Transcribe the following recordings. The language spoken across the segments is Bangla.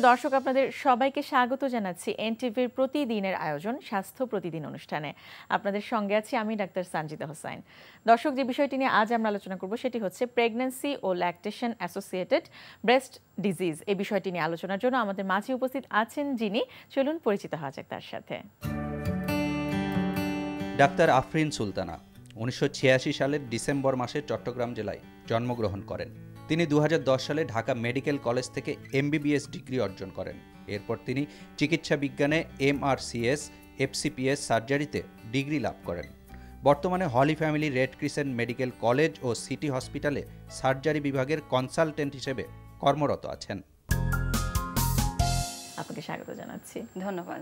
প্রিয় দর্শক আপনাদের সবাইকে স্বাগত জানাচ্ছি এনটিভির প্রতিদিনের আয়োজন স্বাস্থ্য প্রতিদিন অনুষ্ঠানে আপনাদের সঙ্গে আছি আমি ডাক্তার সানজিদা হোসাইন দর্শক যে বিষয়টি নিয়ে আজ আমরা আলোচনা করব সেটি হচ্ছে প্রেগন্যান্সি ও ল্যাকটেশন অ্যাসোসিয়েটেড ব্রেস্ট ডিজিজ এই বিষয়টি নিয়ে আলোচনার জন্য আমাদের মাঝে উপস্থিত আছেন যিনি চলুন পরিচিত হওয়া যাক তার সাথে ডাক্তার আফরিন সুলতানা উনিশশো সালের ডিসেম্বর মাসে চট্টগ্রাম জেলায় জন্মগ্রহণ করেন তিনি দু সালে ঢাকা মেডিকেল কলেজ থেকে এমবিবিএস ডিগ্রি অর্জন করেন এরপর তিনি চিকিৎসা বিজ্ঞানে এমআরসিএস এফসিপিএস সার্জারিতে ডিগ্রি লাভ করেন বর্তমানে Holy Family Red Crescent Medical College ও সিটি হসপিটালে সার্জারি বিভাগের কনসালটেন্ট হিসেবে কর্মরত আছেন আপনাকে স্বাগত জানাচ্ছি ধন্যবাদ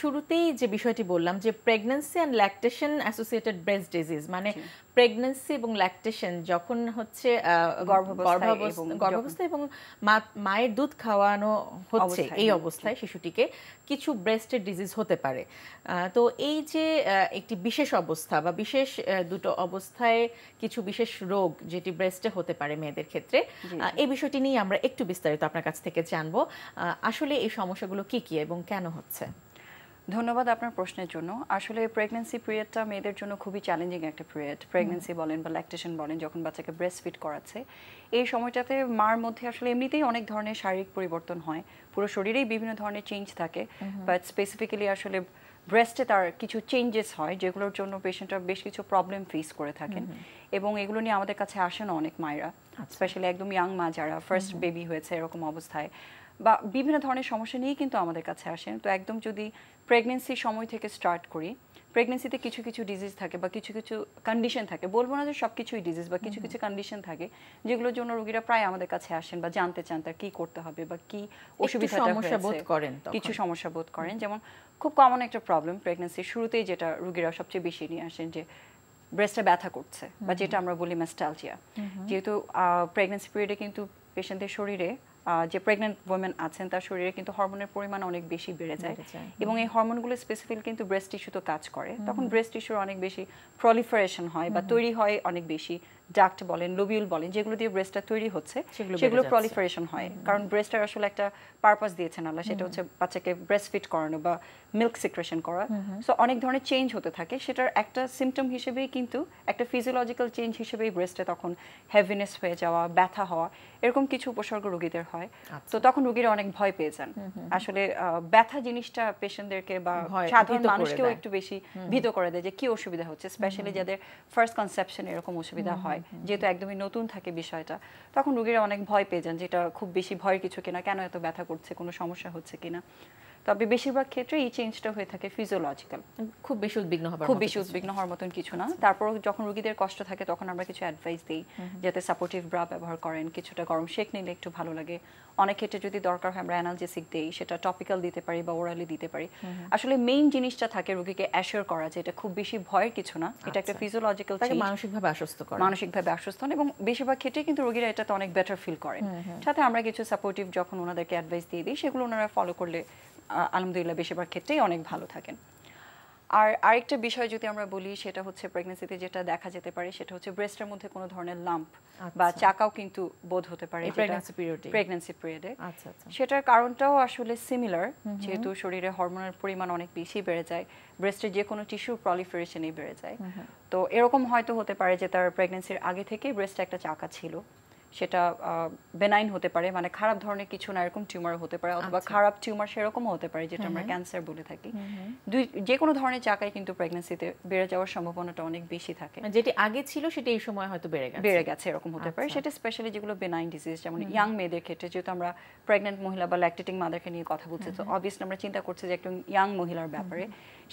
শুরুতেই যে বিষয়টি বললাম যে pregnancy and lactation associated breast disease মানে প্রেগনেন্সি এবং ল্যাকটেশন যখন হচ্ছে গর্ভাবস্থা এবং মায়ের দুধ খাওয়ানো হচ্ছে এই অবস্থায় শিশুটিকে কিছু ব্রেস্টের ডিজিজ হতে পারে তো এই যে একটি বিশেষ অবস্থা বা বিশেষ দুটো অবস্থায় কিছু বিশেষ রোগ যেটি ব্রেস্টে হতে পারে মেয়েদের ক্ষেত্রে এই বিষয়টি নিয়ে আমরা একটু বিস্তারিত আপনার কাছ থেকে জানবো আসলে এই সমস্যাগুলো কি কি এবং কেন হচ্ছে ধন্যবাদ আপনার প্রশ্নের জন্য আসলে প্রেগনেন্সি পিরিয়ডটা মেয়েদের জন্য খুবই চ্যালেঞ্জিং একটা পিরিয়ড প্রেগনেন্সি বলেন বা ল্যাকটেশন বলেন যখন বাচ্চাকে ব্রেস্ট ফিট করাচ্ছে এই সময়টাতে মার মধ্যে আসলে এমনিতেই অনেক ধরনের শারীরিক পরিবর্তন হয় পুরো শরীরেই বিভিন্ন ধরনের চেঞ্জ থাকে বাট স্পেসিফিক্যালি আসলে ব্রেস্টে তার কিছু চেঞ্জেস হয় যেগুলোর জন্য পেশেন্টরা বেশ কিছু প্রবলেম ফেস করে থাকেন এবং এগুলো নিয়ে আমাদের কাছে আসে না অনেক মায়েরা স্পেশালি আচ্ছা। একদম ইয়াং মা যারা ফার্স্ট বেবি হয়েছে এরকম অবস্থায় বা বিভিন্ন ধরনের সমস্যা নিয়ে কিন্তু আমাদের কাছে আসেন তো একদম যদি প্রেগনেন্সি সময় থেকে স্টার্ট করি প্রেগনেন্সিতে কিছু কিছু ডিজিজ থাকে বা কিছু কিছু কন্ডিশন থাকে বলবো না যে সব কিছুই ডিজিজ বা কিছু কিছু কন্ডিশন থাকে যেগুলোর জন্য রোগীরা প্রায় আমাদের কাছে আসেন বা জানতে চান তার কী করতে হবে বা কী অসুবিধা সমস্যা বোধ করেন কিছু সমস্যা বোধ করেন যেমন খুব কমন একটা প্রবলেম প্রেগনেন্সির শুরুতেই যেটা রোগীরা সবচেয়ে বেশি নিয়ে আসেন যে ব্রেস্টে ব্যথা করছে বা যেটা আমরা বলি ম্যাস্টালজিয়া যেহেতু প্রেগনেন্সি পিরিয়ডে কিন্তু পেশেন্টের শরীরে যে প্রেগনেন্ট ওমেন আছেন তার শরীরে কিন্তু হরমোনের পরিমাণ অনেক বেশি বেড়ে যায় এবং এই হরমোনগুলো স্পেসিফিক কিন্তু ব্রেস্ট টিস্যুতে কাজ করে তখন ব্রেস্ট টিস্যুর অনেক বেশি প্রলিফারেশন হয় বা তৈরি হয় অনেক বেশি ডাক্ট বলেন লোবিউল বলেন যেগুলো দিয়ে ব্রেস্টটা তৈরি হচ্ছে সেগুলো প্রলিফারেশন হয় কারণ ব্রেস্টের আসলে একটা পারপাস দিয়েছেন আল্লাহ সেটা হচ্ছে বাচ্চাকে ব্রেস্ট ফিট করানো বা মিল্ক সিক্রেশন করা সো অনেক ধরনের চেঞ্জ হতে থাকে সেটার একটা সিমটম হিসেবেই কিন্তু একটা ফিজিওলজিক্যাল চেঞ্জ হিসেবেই ব্রেস্টে তখন হেভিনেস হয়ে যাওয়া ব্যথা হওয়া এরকম কিছু উপসর্গ রোগীদের হয় আচ্ছা। তো তখন রোগীরা অনেক ভয় পেয়ে যান আসলে ব্যথা জিনিসটা পেশেন্টদেরকে বা সাধারণ মানুষকেও একটু বেশি ভীত করে দেয় যে কি অসুবিধা হচ্ছে স্পেশালি যাদের ফার্স্ট কনসেপশন এরকম অসুবিধা হয় হয় হ্যাঁ, যেহেতু হ্যাঁ। একদমই নতুন থাকে বিষয়টা তখন রুগীরা অনেক ভয় পেয়ে যান যেটা খুব বেশি ভয়ের কিছু কিনা কেন এত ব্যথা করছে কোনো সমস্যা হচ্ছে কিনা তবে বেশিরভাগ ক্ষেত্রে এই চেঞ্জটা হয়ে থাকে ফিজিওলজিক্যাল খুব বেশি উদ্বিগ্ন হবার খুব বেশি উদ্বিগ্ন হওয়ার মতন কিছু না তারপর যখন রোগীদের কষ্ট থাকে তখন আমরা কিছু অ্যাডভাইস দিই যাতে সাপোর্টিভ ব্রা ব্যবহার করেন কিছুটা গরম শেক নিলে একটু ভালো লাগে অনেক ক্ষেত্রে যদি দরকার হয় আমরা অ্যানালজেসিক দিই সেটা টপিক্যাল দিতে পারি বা ওরালি দিতে পারি আসলে মেইন জিনিসটা থাকে রোগীকে অ্যাসিওর করা যে এটা খুব বেশি ভয়ের কিছু না এটা একটা ফিজিওলজিক্যাল আচ্ছা। চেঞ্জ মানসিকভাবে অসুস্থ করে মানসিকভাবে অসুস্থ হন এবং বেশিরভাগ ক্ষেত্রে কিন্তু রোগীরা এটাতে অনেক বেটার ফিল করেন সাথে আমরা কিছু সাপোর্টিভ যখন ওনাদেরকে অ্যাডভাইস দিয়ে দিই সেগুলো ওনারা ফলো করলে আলহামদুলিল্লাহ বেশিরভাগ ক্ষেত্রেই অনেক ভালো থাকেন আর আরেকটা বিষয় যদি আমরা বলি সেটা হচ্ছে প্রেগনেন্সিতে যেটা দেখা যেতে পারে সেটা হচ্ছে ব্রেস্টের মধ্যে কোনো ধরনের লাম্প বা আচ্ছা। চাকাও কিন্তু বোধ হতে পারে প্রেগনেন্সি আচ্ছা, আচ্ছা। পিরিয়ডে সেটার কারণটাও আসলে সিমিলার যেহেতু শরীরে হরমোনের পরিমাণ অনেক বেশি বেড়ে যায় ব্রেস্টের যে কোনো টিস্যু প্রলিফারেশনই বেড়ে যায় তো এরকম হয়তো হতে পারে যে তার প্রেগনেন্সির আগে থেকে ব্রেস্টে একটা চাকা ছিল সেটা বেনাইন হতে পারে মানে খারাপ ধরনের কিছু না এরকম টিউমার হতে পারে অথবা আচ্ছা। খারাপ টিউমার সেরকমও হতে পারে যেটা আমরা ক্যান্সার বলে থাকি দুই যে কোনো ধরনের চাকায় কিন্তু প্রেগন্যান্সিতে বেড়ে যাওয়ার সম্ভাবনাটা অনেক বেশি থাকে মানে যেটি আগে ছিল সেটা এই সময় হয়তো বেড়ে গেছে বেড়ে গেছে এরকম হতে পারে আচ্ছা। সেটা স্পেশালি যেগুলো বেনাইন ডিজিজ যেমন ইয়াং মেয়েদের ক্ষেত্রে যেহেতু আমরা প্রেগন্যান্ট মহিলা বা ল্যাকটেটিং মাদারকে নিয়ে কথা বলছি তো অবভিয়াসলি আমরা চিন্তা করছি যে একটু ইয়াং মহিলার ব্যাপারে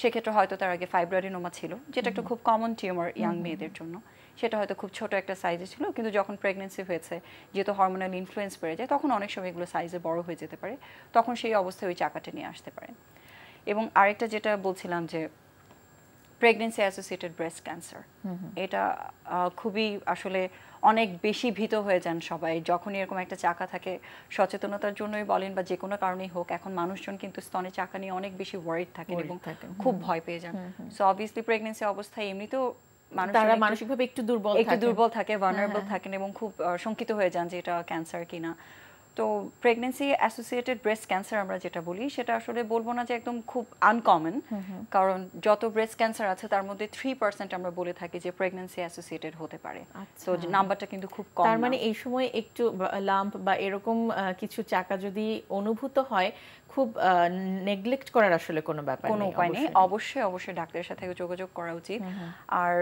সেক্ষেত্রে হয়তো তার আগে ফাইব্রয়েডিনোমা ছিল যেটা একটা খুব কমন টিউমার ইয়াং মেয়েদের জন্য সেটা হয়তো খুব ছোট একটা সাইজে ছিল কিন্তু যখন প্রেগনেন্সি হয়েছে যেহেতু হরমোনাল ইনফ্লুয়েন্স বেড়ে যায় তখন অনেক সময় এগুলো সাইজে বড় হয়ে যেতে পারে তখন সেই অবস্থায় ওই চাকাটা নিয়ে আসতে পারে এবং আরেকটা যেটা বলছিলাম যে প্রেগনেন্সি অ্যাসোসিয়েটেড ব্রেস্ট ক্যান্সার এটা খুবই আসলে অনেক বেশি ভীত হয়ে যান সবাই যখন এরকম একটা চাকা থাকে সচেতনতার জন্যই বলেন বা যে কোনো কারণেই হোক এখন মানুষজন কিন্তু স্তনে চাকা নিয়ে অনেক বেশি ওয়ারিড থাকেন এবং খুব ভয় পেয়ে যান সো অবভিয়াসলি প্রেগনেন্সি অবস্থায় এমনিতেও তারা মানসিকভাবে একটু দুর্বল একটু দুর্বল থাকে ভালনারেবল হ্যাঁ, হ্যাঁ। থাকেন এবং খুব শঙ্কিত হয়ে যান যে এটা ক্যান্সার কিনা তো প্রেগনেন্সি অ্যাসোসিয়েটেড ব্রেস্ট ক্যান্সার আমরা যেটা বলি সেটা আসলে বলবো না যে একদম খুব আনকমন কারণ যত ব্রেস্ট ক্যান্সার আছে তার মধ্যে থ্রি পার্সেন্ট আমরা বলে থাকি যে প্রেগনেন্সি অ্যাসোসিয়েটেড হতে পারে আচ্ছা। তো নাম্বারটা কিন্তু খুব কম তার মানে এই সময় একটু লাম্প বা এরকম কিছু চাকা যদি অনুভূত হয় খুব নেগলেক্ট করার আসলে কোনো ব্যাপার কোনো উপায় নেই অবশ্যই অবশ্যই ডাক্তারের সাথে যোগাযোগ করা উচিত আর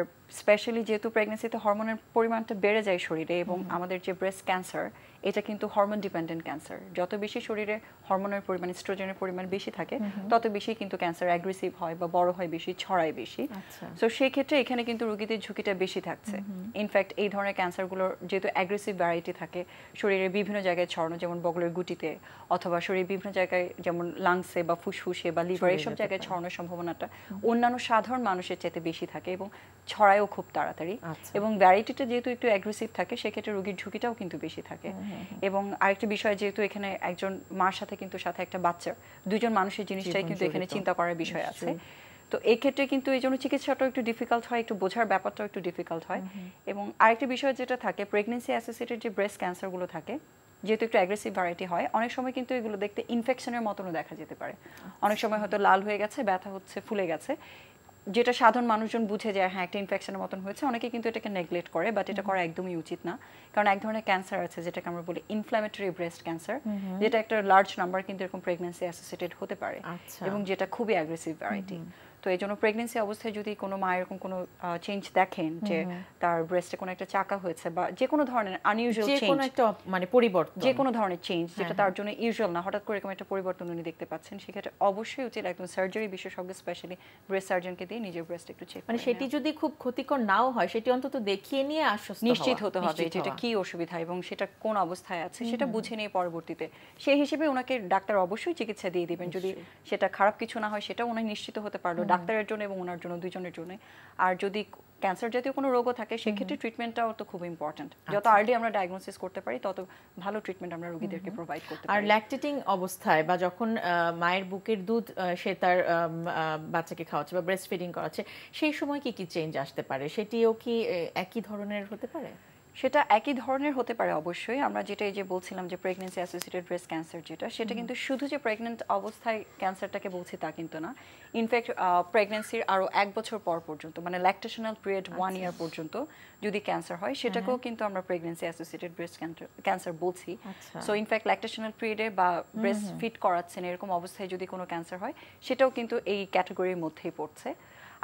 স্পেশালি যেহেতু প্রেগনেন্সিতে হরমোনের পরিমাণটা বেড়ে যায় শরীরে এবং আমাদের যে ব্রেস্ট ক্যান্সার এটা কিন্তু হরমোন ডিপেন্ডেন্ট ক্যান্সার যত বেশি শরীরে হরমোনের পরিমাণ স্ট্রোজেনের পরিমাণ বেশি থাকে তত বেশি কিন্তু ক্যান্সার অ্যাগ্রেসিভ হয় বা বড় হয় বেশি ছড়ায় বেশি সো আচ্ছা। সেই ক্ষেত্রে এখানে কিন্তু রুগীদের ঝুঁকিটা বেশি থাকছে ইনফ্যাক্ট এই ধরনের ক্যান্সারগুলোর যেহেতু অ্যাগ্রেসিভ ভ্যারাইটি থাকে শরীরের বিভিন্ন জায়গায় ছড়ানো যেমন বগলের গুটিতে অথবা শরীরের বিভিন্ন জায়গায় যেমন লাংসে বা ফুসফুসে বা লিভার এসব জায়গায় ছড়ানোর সম্ভাবনাটা অন্যান্য সাধারণ মানুষের চাইতে বেশি থাকে এবং ছড়ায়ও খুব তাড়াতাড়ি আচ্ছা। এবং ভ্যারাইটিটা যেহেতু একটু অ্যাগ্রেসিভ থাকে সেক্ষেত্রে রোগীর ঝুঁকিটাও কিন্তু বেশি থাকে এবং আরেকটা বিষয় যেহেতু এখানে একজন মার সাথে কিন্তু সাথে একটা বাচ্চা দুজন মানুষের জিনিসটাই কিন্তু এখানে চিন্তা করার বিষয় আছে তো এই ক্ষেত্রে কিন্তু এই জন্য চিকিৎসাটাও একটু ডিফিকাল্ট হয় একটু বোঝার ব্যাপারটাও একটু ডিফিকাল্ট হয় এবং আরেকটা বিষয় যেটা থাকে প্রেগনেন্সি অ্যাসোসিয়েটেড যে ব্রেস্ট ক্যান্সারগুলো থাকে যেহেতু একটু অ্যাগ্রেসিভ ভ্যারাইটি হয় অনেক সময় কিন্তু এগুলো দেখতে ইনফেকশনের মতনও দেখা যেতে পারে অনেক সময় হয়তো লাল হয়ে গেছে ব্যথা হচ্ছে ফুলে গেছে যেটা সাধারণ মানুষজন বুঝে যায় হ্যাঁ একটা ইনফেকশনের মতন হয়েছে অনেকে কিন্তু এটাকে নেগলেক্ট করে বাট এটা করা একদমই উচিত না কারণ এক ধরনের ক্যান্সার আছে যেটাকে আমরা বলি ইনফ্ল্যামেটরি ব্রেস্ট ক্যান্সার যেটা একটা লার্জ নাম্বার কিন্তু এরকম প্রেগনেন্সি অ্যাসোসিয়েটেড হতে পারে আচ্ছা। এবং যেটা খুবই অ্যাগ্রেসিভ ভ্যারাইটি তো এই জন্য প্রেগনেন্সি অবস্থায় যদি কোনো মা এরকম কোনো চেঞ্জ দেখেন যে তার ব্রেস্টে কোনো একটা চাকা হয়েছে বা যে কোনো ধরনের আনইউজুয়াল চেঞ্জ যে কোনো একটা মানে পরিবর্তন যে কোনো ধরনের চেঞ্জ হ্যাঁ, যেটা হ্যাঁ। তার জন্য ইউজুয়াল না হঠাৎ করে এরকম একটা পরিবর্তন উনি দেখতে পাচ্ছেন সেক্ষেত্রে অবশ্যই উচিত একদম সার্জারি বিশেষজ্ঞ স্পেশালি ব্রেস্ট সার্জনকে দিয়ে নিজের ব্রেস্ট একটু চেক মানে সেটি যদি খুব ক্ষতিকর নাও হয় সেটি অন্তত দেখিয়ে নিয়ে আশ্বস্ত নিশ্চিত হতে হবে যেটা কি অসুবিধা এবং সেটা কোন অবস্থায় আছে সেটা বুঝে নিয়ে পরবর্তীতে সেই হিসেবে ওনাকে ডাক্তার অবশ্যই চিকিৎসা দিয়ে দিবেন যদি সেটা খারাপ কিছু না হয় সেটা উনি নিশ্চিত হতে পারলো ডাক্তারের জন্য এবং ওনার জন্য দুজনের জন্য আর যদি ক্যান্সার জাতীয় কোনো রোগও থাকে সেক্ষেত্রে ট্রিটমেন্টটাও তো খুব ইম্পর্টেন্ট আচ্ছা। যত আর্লি আমরা ডায়াগনোসিস করতে পারি তত ভালো ট্রিটমেন্ট আমরা রোগীদেরকে প্রোভাইড করতে পারি আর ল্যাকটেটিং অবস্থায় বা যখন মায়ের বুকের দুধ সে তার বাচ্চাকে খাওয়াচ্ছে বা ব্রেস্ট ফিডিং করাচ্ছে সেই সময় কি কি চেঞ্জ আসতে পারে সেটিও কি একই ধরনের হতে পারে সেটা একই ধরনের হতে পারে অবশ্যই আমরা যেটা এই যে বলছিলাম যে প্রেগনেন্সি অ্যাসোসিয়েটেড ব্রেস্ট ক্যান্সার যেটা সেটা কিন্তু শুধু যে প্রেগনেন্ট অবস্থায় ক্যান্সারটাকে বলছি তা কিন্তু না ইনফ্যাক্ট প্রেগনেন্সির আরও এক বছর পর পর্যন্ত মানে ল্যাকটেশনাল পিরিয়ড ওয়ান ইয়ার পর্যন্ত যদি ক্যান্সার হয় সেটাকেও কিন্তু আমরা প্রেগনেন্সি অ্যাসোসিয়েটেড ব্রেস্ট ক্যান্সার বলছি সো ইনফ্যাক্ট ল্যাকটেশনাল পিরিয়ডে বা ব্রেস্ট ফিট করাচ্ছেন এরকম অবস্থায় যদি কোনো ক্যান্সার হয় সেটাও কিন্তু এই ক্যাটাগরির মধ্যেই পড়ছে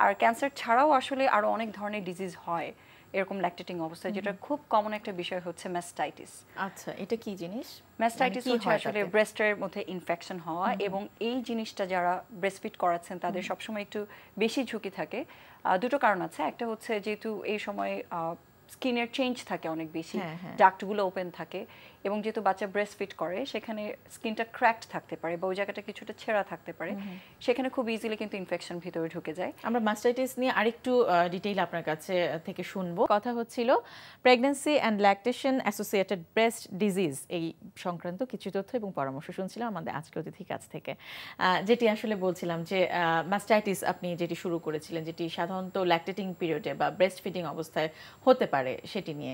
আর ক্যান্সার ছাড়াও আসলে আরও অনেক ধরনের ডিজিজ হয় এরকম ল্যাকটেটিং অবস্থা যেটা খুব কমন একটা বিষয় হচ্ছে ম্যাস্টাইটিস আচ্ছা এটা কি জিনিস ম্যাস্টাইটিস মানে হচ্ছে আসলে ব্রেস্টের মধ্যে ইনফেকশন হওয়া এবং এই জিনিসটা যারা ব্রেস্টফিড করাচ্ছেন তাদের সবসময় একটু বেশি ঝুঁকি থাকে দুটো কারণ আছে একটা হচ্ছে যেহেতু এই সময় স্কিনের চেঞ্জ থাকে অনেক বেশি ডাক্টগুলো হ্যাঁ, হ্যাঁ। ওপেন থাকে এবং যেহেতু বাচ্চা ব্রেস্ট ফিট করে সেখানে স্কিনটা ক্র্যাকড থাকতে পারে বা ওই জায়গাটা কিছুটা ছেঁড়া থাকতে পারে সেখানে খুব ইজিলি কিন্তু ইনফেকশন ভিতরে ঢুকে যায় আমরা মাস্টাইটিস নিয়ে আরেকটু ডিটেইল আপনার কাছে থেকে শুনবো কথা হচ্ছিল pregnancy and lactation associated breast disease এই সংক্রান্ত কিছু তথ্য এবং পরামর্শ শুনছিলাম আমাদের আজকে অতিথির কাছ থেকে যেটি আসলে বলছিলাম যে মাস্টাইটিস আপনি যেটি শুরু করেছিলেন যেটি সাধারণত ল্যাকটেটিং পিরিয়ডে বা ব্রেস্ট ফিডিং অবস্থায় হতে পারে সেটি নিয়ে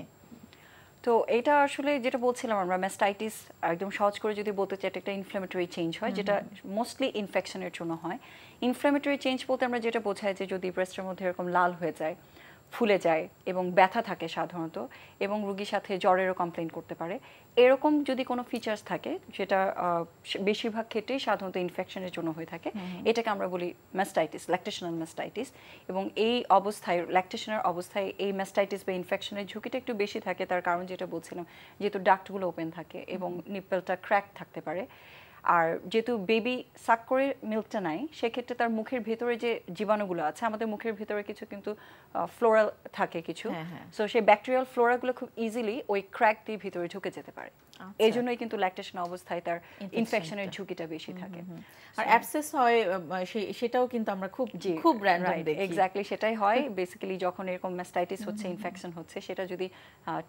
তো এটা আসলে যেটা বলছিলাম আমরা ম্যাস্টাইটিস একদম সহজ করে যদি বলতে চাই একটা ইনফ্ল্যামেটরি চেঞ্জ হয় যেটা মোস্টলি ইনফেকশনের জন্য হয় ইনফ্ল্যামেটরি চেঞ্জ বলতে আমরা যেটা বোঝাই যে যদি ব্রেস্টের মধ্যে এরকম লাল হয়ে যায় ফুলে যায় এবং ব্যথা থাকে সাধারণত এবং রুগীর সাথে জ্বরেরও কমপ্লেন করতে পারে এরকম যদি কোনো ফিচার্স থাকে যেটা বেশিরভাগ ক্ষেত্রেই সাধারণত ইনফেকশনের জন্য হয়ে থাকে এটাকে আমরা বলি ম্যাস্টাইটিস ল্যাকটেশনাল ম্যাস্টাইটিস এবং এই অবস্থায় ল্যাকটেশনের অবস্থায় এই ম্যাস্টাইটিস বা ইনফেকশনের ঝুঁকিটা একটু বেশি থাকে তার কারণ যেটা বলছিলাম যেহেতু ডাক্টগুলো ওপেন থাকে এবং নিপেলটা ক্র্যাক থাকতে পারে আর যেহেতু বেবি সাক করে মিল্কটা নাই সেক্ষেত্রে তার মুখের ভেতরে যে জীবাণুগুলো আছে আমাদের মুখের ভেতরে কিছু কিন্তু ফ্লোরাল থাকে কিছু সো হ্যাঁ, হ্যাঁ। সেই ব্যাকটেরিয়াল ফ্লোরাগুলো খুব ইজিলি ওই ক্র্যাক দিয়ে ভিতরে ঢুকে যেতে পারে আচ্ছা। এই জন্যই কিন্তু ল্যাকটেশন অবস্থায় তার ইনফেকশনের ঝুঁকিটা বেশি থাকে আর অ্যাবসেস হয় সেটাও কিন্তু আমরা খুব খুব র্যান্ডম দেখি এক্স্যাক্টলি সেটাই হয় বেসিক্যালি যখন এরকম ম্যাস্টাইটিস হচ্ছে ইনফেকশন হচ্ছে সেটা যদি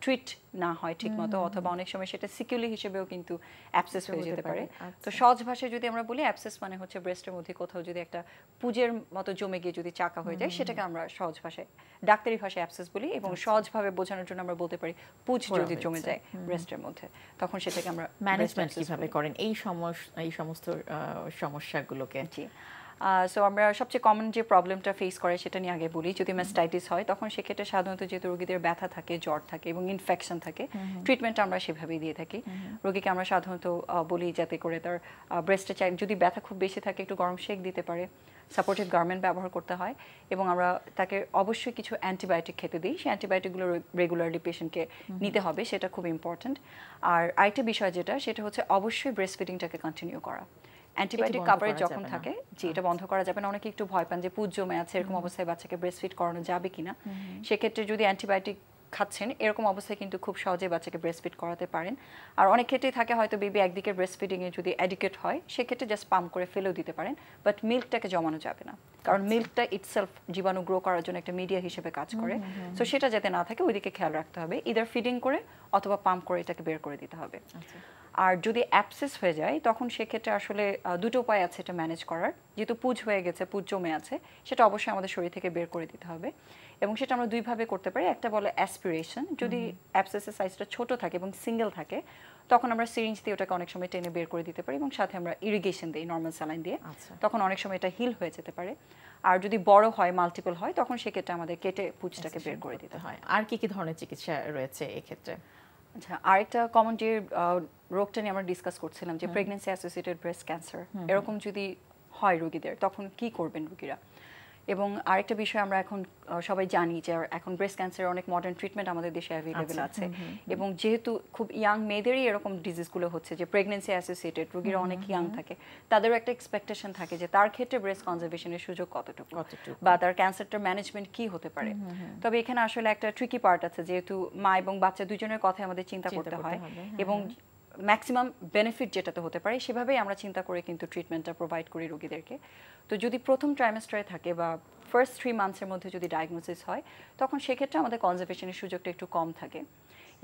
ট্রিট না হয় ঠিকমতো অথবা অনেক সময় সেটা সিকিউলি হিসেবেও কিন্তু অ্যাবসেস হয়ে যেতে পারে আচ্ছা। তো সহজ ভাষায় যদি আমরা বলি অ্যাবসেস মানে হচ্ছে ব্রেস্টের মধ্যে কোথাও যদি একটা পুজের মতো জমে গিয়ে যদি চাকা হয়ে যায় সেটাকে আমরা সহজ ভাষায় ডাক্তারি ভাষায় অ্যাবসেস বলি এবং আচ্ছা। সহজভাবে বোঝানোর জন্য আমরা বলতে পারি পুজ যদি জমে যায় ব্রেস্টের মধ্যে তখন সেটাকে আমরা ম্যানেজমেন্ট কিভাবে করেন এই সমস্যা এই সমস্ত সমস্যাগুলোকে জি সো আমরা সবচেয়ে কমন যে প্রবলেমটা ফেস করে সেটা নিয়ে আগে বলি যদি ম্যাস্টাইটিস হয় তখন সেক্ষেত্রে সাধারণত যেহেতু রোগীদের ব্যথা থাকে জ্বর থাকে এবং ইনফেকশন থাকে ট্রিটমেন্ট আমরা সেভাবেই দিয়ে থাকি রোগীকে আমরা সাধারণত বলি যাতে করে তার ব্রেস্টে চাই যদি ব্যথা খুব বেশি থাকে একটু গরম শেক দিতে পারে সাপোর্টিভ গার্মেন্ট ব্যবহার করতে হয় এবং আমরা তাকে অবশ্যই কিছু অ্যান্টিবায়োটিক খেতে দিই সেই অ্যান্টিবায়োটিকগুলো রেগুলারলি পেশেন্টকে নিতে হবে সেটা খুব ইম্পর্ট্যান্ট আর আরেকটা বিষয় যেটা সেটা হচ্ছে অবশ্যই ব্রেস্ট ফিডিংটাকে কন্টিনিউ করা অ্যান্টিবায়োটিক কাপড়ে যখন থাকে যে এটা বন্ধ করা যাবে না অনেকে একটু ভয় পান যে পুজো জমে আছে এরকম অবস্থায় বাচ্চাকে ব্রেস্ট ফিড করানো যাবে কিনা সেক্ষেত্রে যদি অ্যান্টিবায়োটিক খাচ্ছেন এরকম অবস্থায় কিন্তু খুব সহজে বাচ্চাকে ব্রেস্টফিড করাতে পারেন আর অনেক ক্ষেত্রেই থাকে হয়তো বেবি একদিকে ব্রেস্টফিডিংয়ে যদি অ্যাডিকেট হয় সেক্ষেত্রে জাস্ট পাম্প করে ফেলেও দিতে পারেন বাট মিল্কটাকে জমানো যাবে না কারণ মিল্কটা আচ্ছা। ইটসেলফ জীবাণু গ্রো করার জন্য একটা মিডিয়া হিসেবে কাজ করে সো সেটা যাতে না থাকে ওইদিকে খেয়াল রাখতে হবে ইদার ফিডিং করে অথবা পাম্প করে এটাকে বের করে দিতে হবে আচ্ছা। আর যদি অ্যাপসেস হয়ে যায় তখন সেক্ষেত্রে আসলে দুটো উপায় আছে এটা ম্যানেজ করার যেহেতু পুজ হয়ে গেছে পুজ জমে আছে সেটা অবশ্যই আমাদের শরীর থেকে বের করে দিতে হবে এবং সেটা আমরা দুইভাবে করতে পারি একটা বলে অ্যাসপিরেশন যদি অ্যাপসেসের সাইজটা ছোট থাকে এবং সিঙ্গেল থাকে তখন আমরা সিরিঞ্জ দিয়ে ওটাকে অনেক সময় টেনে বের করে দিতে পারি এবং সাথে আমরা ইরিগেশন দিই নর্মাল স্যালাইন দিয়ে আচ্ছা। তখন অনেক সময় এটা হিল হয়ে যেতে পারে আর যদি বড় হয় মাল্টিপল হয় তখন সেক্ষেত্রে আমাদের কেটে পুচটাকে বের করে দিতে হয় আর কি কি ধরনের চিকিৎসা রয়েছে এক্ষেত্রে আচ্ছা আরেকটা কমন যে রোগটা নিয়ে আমরা ডিসকাস করছিলাম যে প্রেগনেন্সি অ্যাসোসিয়েটেড ব্রেস্ট ক্যান্সার এরকম যদি হয় রুগীদের তখন কি করবেন রুগীরা এবং আরেকটা বিষয় আমরা এখন সবাই জানি যে এখন ব্রেস্ট ক্যান্সারের অনেক মডার্ন ট্রিটমেন্ট আমাদের দেশে অ্যাভেলেবেল আছে এবং যেহেতু খুব ইয়াং মেয়েদেরই এরকম ডিজিজগুলো হচ্ছে যে প্রেগনেন্সি অ্যাসোসিয়েটেড রোগীরা অনেক ইয়াং থাকে তাদেরও একটা এক্সপেকটেশন থাকে যে তার ক্ষেত্রে ব্রেস্ট কনজারভেশনের সুযোগ কতটুকু বা তার ক্যান্সারটার ম্যানেজমেন্ট কি হতে পারে তবে এখানে আসলে একটা ট্রিকি পার্ট আছে যেহেতু মা এবং বাচ্চা দুজনের কথা আমাদের চিন্তা করতে হয় হ্যাঁ, এবং হ্যাঁ। ম্যাক্সিমাম বেনিফিট যেটাতে হতে পারে সেভাবেই আমরা চিন্তা করে কিন্তু ট্রিটমেন্টটা প্রোভাইড করি রোগীদেরকে তো যদি প্রথম ট্রাইমেস্টারে থাকে বা ফার্স্ট থ্রি মান্থসের মধ্যে যদি ডায়াগনোসিস হয় তখন সেক্ষেত্রে আমাদের কনজারভেশনের সুযোগটা একটু কম থাকে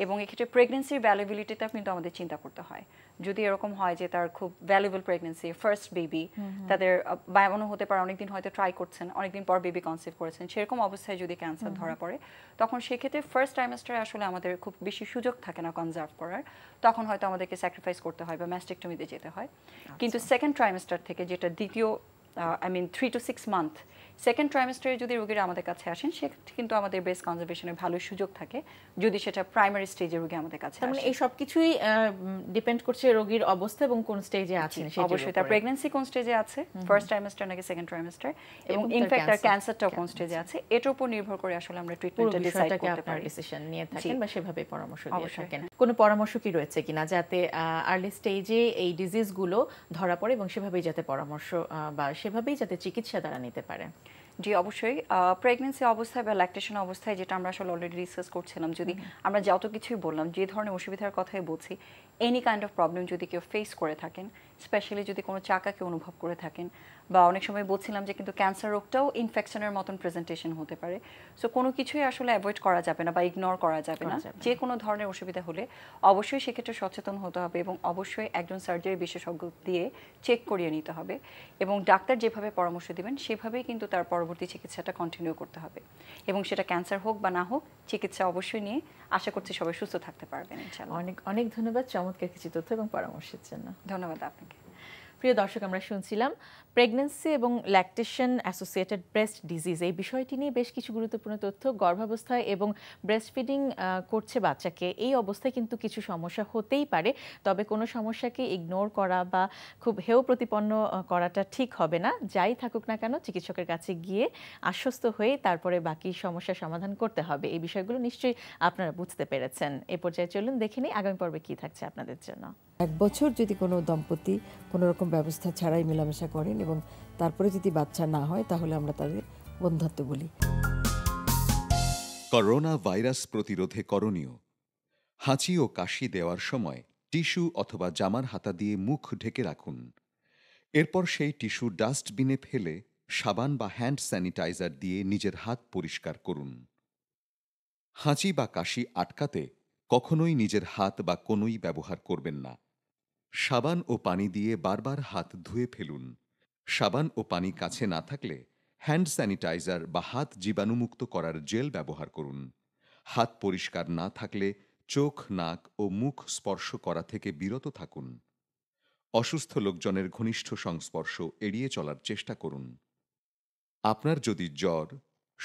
এবং এক্ষেত্রে প্রেগনেন্সির ভ্যালুবিলিটিটা কিন্তু আমাদের চিন্তা করতে হয় যদি এরকম হয় যে তার খুব ভ্যালুবল প্রেগনেন্সি ফার্স্ট বেবি তাদের বায়ামনো হতে পারে অনেকদিন হয়তো ট্রাই করছেন অনেকদিন পর বেবি কনসিভ করেছেন সেরকম অবস্থায় যদি ক্যান্সার ধরা পড়ে তখন সেক্ষেত্রে ফার্স্ট টাইমেস্টারে আসলে আমাদের খুব বেশি সুযোগ থাকে না কনজার্ভ করার তখন হয়তো আমাদেরকে স্যাক্রিফাইস করতে হয় বা ম্যাস্টেকটমিতে যেতে হয় কিন্তু সেকেন্ড আচ্ছা। ট্রাইমেস্টার থেকে যেটা দ্বিতীয় I mean three to six month second ট্রাইমেস্টারে যদি রোগীরা আমাদের কাছে আসেন সে কিন্তু আমাদের ব্রেস্ট কনজারভেশনের ভালো সুযোগ থাকে যদি সেটা প্রাইমারি স্টেজে রোগী আমাদের কাছে মানে এই সব কিছুই ডিপেন্ড করছে রোগীর অবস্থা এবং কোন স্টেজে আছেন অবশ্যই তার প্রেগন্যান্সি কোন স্টেজে আছে ফার্স্ট ট্রাইমেস্টার নাকি সেকেন্ড ট্রাইমেস্টার এবং ইনফ্যাক্ট তার ক্যান্সারটাও কোন স্টেজে আছে এটার উপর নির্ভর করে আসলে আমরা ট্রিটমেন্টটা ডিসাইড করতে পারি ডিসিশন নিয়ে থাকেন বা সেভাবে পরামর্শ দিয়ে থাকেন কোনো পরামর্শ কি রয়েছে কিনা যাতে আর্লি স্টেজে এই ডিজিজগুলো ধরা পড়ে এবং সেভাবেই যাতে পরামর্শ বা সেভাবেই যাতে চিকিৎসা তারা নিতে পারে জি অবশ্যই প্রেগনেন্সি অবস্থায় বা ল্যাকটেশন অবস্থায় যেটা আমরা আসলে অলরেডি ডিসকাস করছিলাম যদি আমরা যত কিছুই বললাম যে ধরনের অসুবিধার কথাই বলছি এনি কাইন্ড অফ প্রবলেম যদি কেউ ফেস করে থাকেন স্পেশালি যদি কোনো চাকাকে অনুভব করে থাকেন বা অনেক সময় বলছিলাম যে কিন্তু ক্যান্সার রোগটাও ইনফেকশনের মতন প্রেজেন্টেশন হতে পারে সো কোনো কিছুই আসলে অ্যাভয়েড করা যাবে না বা ইগনোর করা যাবে না যে কোনো ধরনের অসুবিধা হলে অবশ্যই সেক্ষেত্রে সচেতন হতে হবে এবং অবশ্যই একজন সার্জারি বিশেষজ্ঞ দিয়ে চেক করিয়ে নিতে হবে এবং ডাক্তার যেভাবে পরামর্শ দেবেন সেভাবেই কিন্তু তার পরবর্তী চিকিৎসাটা কন্টিনিউ করতে হবে এবং সেটা ক্যান্সার হোক বা না হোক চিকিৎসা অবশ্যই নিয়ে আশা করছি সবাই সুস্থ থাকতে পারবেন অনেক অনেক ধন্যবাদ চমৎকার কিছু তথ্য এবং পরামর্শের জন্য ধন্যবাদ আপনাকে প্রিয় দর্শক আমরা শুনছিলাম প্রেগনেন্সি এবং ল্যাকটেশন অ্যাসোসিয়েটেড ব্রেস্ট ডিজিজ এই বিষয়টি নিয়ে বেশ কিছু গুরুত্বপূর্ণ তথ্য গর্ভাবস্থায় এবং ব্রেস্ট ফিডিং করছে বাচ্চাকে এই অবস্থায় কিন্তু কিছু সমস্যা হতেই পারে তবে কোনো সমস্যাকে ইগনোর করা বা খুব হেয় প্রতিপন্ন করাটা ঠিক হবে না যাই থাকুক না কেন চিকিৎসকের কাছে গিয়ে আশ্বস্ত হয়ে তারপরে বাকি সমস্যা সমাধান করতে হবে এই বিষয়গুলো নিশ্চয়ই আপনারা বুঝতে পেরেছেন এ পর্যায়ে চলুন দেখে নিই আগামী পর্বে কী থাকছে আপনাদের জন্য এক বছর যদি কোনো দম্পতি কোনো রকম ব্যবস্থা ছাড়াই মেলামেশা করেন এবং তারপরে যদি বাচ্চা না হয় তাহলে আমরা তাদের বন্ধুত্ব বলি করোনা ভাইরাস প্রতিরোধে করণীয় হাঁচি ও কাশি দেওয়ার সময় টিস্যু অথবা জামার হাতা দিয়ে মুখ ঢেকে রাখুন এরপর সেই টিস্যু ডাস্টবিনে ফেলে সাবান বা হ্যান্ড স্যানিটাইজার দিয়ে নিজের হাত পরিষ্কার করুন হাঁচি বা কাশি আটকাতে কখনোই নিজের হাত বা কোনোই ব্যবহার করবেন না সাবান ও পানি দিয়ে বারবার হাত ধুয়ে ফেলুন সাবান ও পানি কাছে না থাকলে হ্যান্ড স্যানিটাইজার বা হাত জীবাণুমুক্ত করার জেল ব্যবহার করুন হাত পরিষ্কার না থাকলে চোখ নাক ও মুখ স্পর্শ করা থেকে বিরত থাকুন অসুস্থ লোকজনের ঘনিষ্ঠ সংস্পর্শ এড়িয়ে চলার চেষ্টা করুন আপনার যদি জ্বর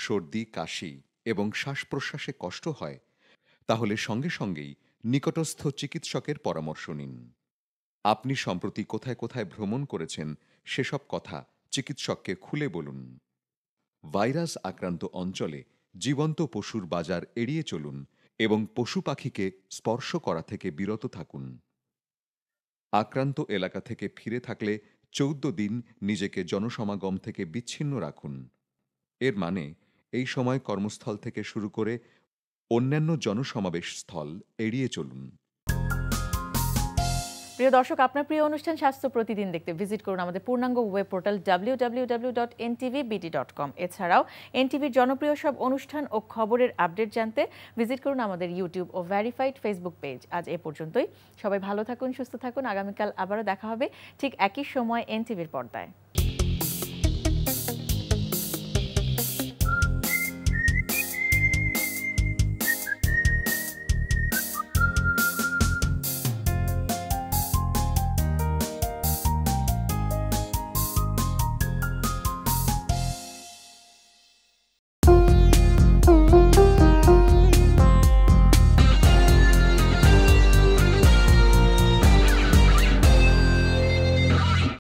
সর্দি কাশি এবং শ্বাস প্রশ্বাসে কষ্ট হয় তাহলে সঙ্গে সঙ্গেই নিকটস্থ চিকিৎসকের পরামর্শ নিন আপনি সম্প্রতি কোথায় কোথায় ভ্রমণ করেছেন সেসব কথা চিকিৎসককে খুলে বলুন ভাইরাস আক্রান্ত অঞ্চলে জীবন্ত পশুর বাজার এড়িয়ে চলুন এবং পশু পাখিকে স্পর্শ করা থেকে বিরত থাকুন আক্রান্ত এলাকা থেকে ফিরে থাকলে চৌদ্দ দিন নিজেকে জনসমাগম থেকে বিচ্ছিন্ন রাখুন এর মানে এই সময় কর্মস্থল থেকে শুরু করে অন্যান্য জনসমাবেশ স্থল এড়িয়ে চলুন প্রিয় দর্শক আপনার প্রিয় অনুষ্ঠান স্বাস্থ্য প্রতিদিন দেখতে ভিজিট করুন আমাদের পূর্ণাঙ্গ ওয়েব পোর্টাল www.ntvbt.com এছাড়াও এনটিভির জনপ্রিয় সব অনুষ্ঠান ও খবরের আপডেট জানতে ভিজিট করুন আমাদের ইউটিউব ও ভ্যারিফাইড ফেসবুক পেজ আজ এ পর্যন্তই সবাই ভালো থাকুন সুস্থ থাকুন আগামীকাল আবারও দেখা হবে ঠিক একই সময় এনটিভির পর্দায়